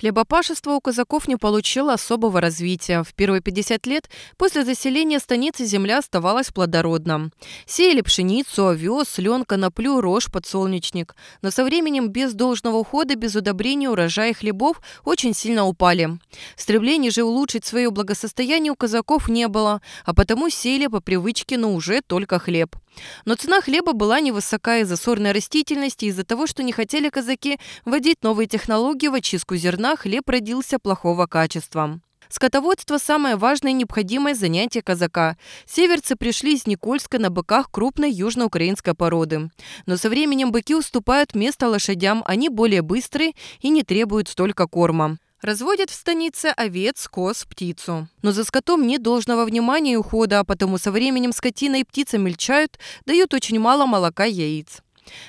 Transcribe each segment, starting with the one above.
Хлебопашество у казаков не получило особого развития. В первые 50 лет после заселения станицы земля оставалась плодородна. Сеяли пшеницу, овес, лен, коноплю, рожь, подсолнечник. Но со временем без должного ухода, без удобрения урожаи хлебов очень сильно упали. Стремлений же улучшить свое благосостояние у казаков не было, а потому сеяли по привычке, но уже только хлеб. Но цена хлеба была невысока из-за сорной растительности, из-за того, что не хотели казаки вводить новые технологии в очистку зерна, хлеб родился плохого качества. Скотоводство – самое важное и необходимое занятие казака. Северцы пришли из Никольска на быках крупной южноукраинской породы. Но со временем быки уступают место лошадям, они более быстрые и не требуют столько корма. Разводят в станице овец, коз, птицу. Но за скотом нет должного внимания и ухода, а потому со временем скотина и птица мельчают, дают очень мало молока и яиц.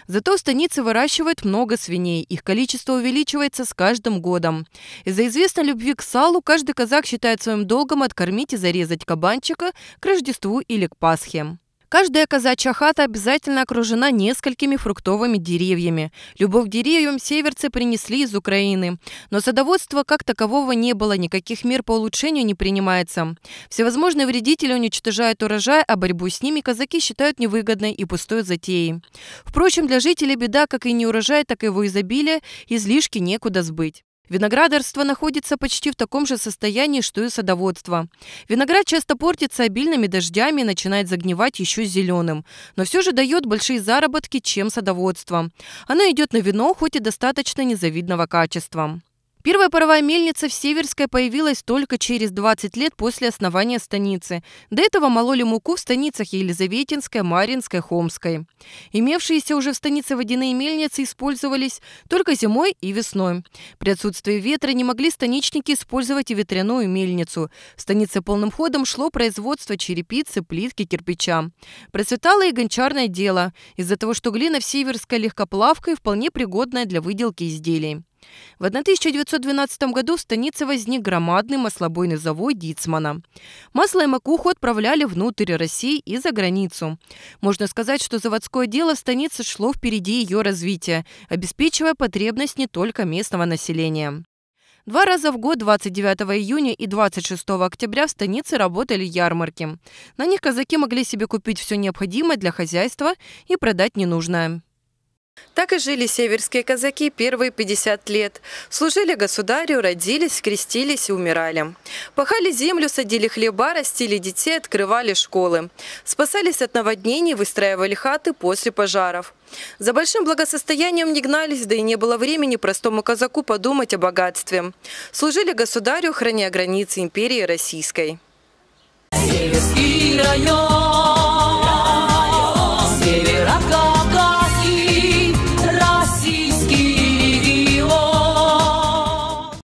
Зато в станице выращивают много свиней, их количество увеличивается с каждым годом. Из-за известной любви к салу каждый казак считает своим долгом откормить и зарезать кабанчика к Рождеству или к Пасхе. Каждая казачья хата обязательно окружена несколькими фруктовыми деревьями. Любовь к деревьям северцы принесли из Украины. Но садоводства как такового не было, никаких мер по улучшению не принимается. Всевозможные вредители уничтожают урожай, а борьбу с ними казаки считают невыгодной и пустой затеей. Впрочем, для жителей беда, как и не урожай, так и его изобилие, излишки некуда сбыть. Виноградарство находится почти в таком же состоянии, что и садоводство. Виноград часто портится обильными дождями и начинает загнивать еще зеленым, но все же дает большие заработки, чем садоводство. Оно идет на вино, хоть и достаточно незавидного качества. Первая паровая мельница в Северской появилась только через 20 лет после основания станицы. До этого мололи муку в станицах Елизаветинской, Маринской, Хомской. Имевшиеся уже в станице водяные мельницы использовались только зимой и весной. При отсутствии ветра не могли станичники использовать и ветряную мельницу. В станице полным ходом шло производство черепицы, плитки, кирпича. Процветало и гончарное дело, из-за того, что глина в Северской легкоплавкой вполне пригодная для выделки изделий. В 1912 году в станице возник громадный маслобойный завод Дицмана. Масло и макуху отправляли внутрь России и за границу. Можно сказать, что заводское дело в станице шло впереди ее развития, обеспечивая потребность не только местного населения. Два раза в год, 29 июня и 26 октября, в станице работали ярмарки. На них казаки могли себе купить все необходимое для хозяйства и продать ненужное. Так и жили северские казаки первые 50 лет. Служили государю, родились, крестились и умирали. Пахали землю, садили хлеба, растили детей, открывали школы. Спасались от наводнений, выстраивали хаты после пожаров. За большим благосостоянием не гнались, да и не было времени простому казаку подумать о богатстве. Служили государю, храня границы империи российской. Северский район, северокар.